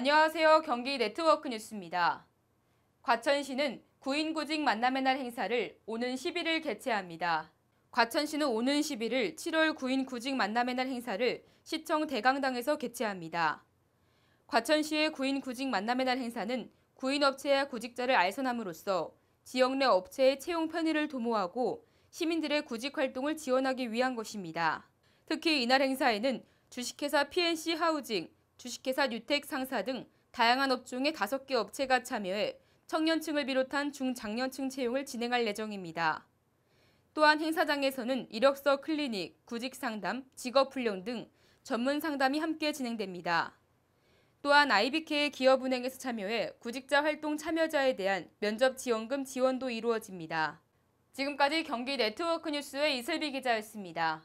안녕하세요. 경기 네트워크 뉴스입니다. 과천시는 구인구직 만남의 날 행사를 오는 11일 개최합니다. 과천시는 오는 11일 7월 구인구직 만남의 날 행사를 시청 대강당에서 개최합니다. 과천시의 구인구직 만남의 날 행사는 구인업체와 구직자를 알선함으로써 지역 내 업체의 채용 편의를 도모하고 시민들의 구직 활동을 지원하기 위한 것입니다. 특히 이날 행사에는 주식회사 PNC 하우징, 주식회사 뉴텍 상사 등 다양한 업종의 다섯 개 업체가 참여해 청년층을 비롯한 중장년층 채용을 진행할 예정입니다. 또한 행사장에서는 이력서 클리닉, 구직 상담, 직업 훈련 등 전문 상담이 함께 진행됩니다. 또한 IBK 의 기업은행에서 참여해 구직자 활동 참여자에 대한 면접 지원금 지원도 이루어집니다. 지금까지 경기 네트워크 뉴스의 이슬비 기자였습니다.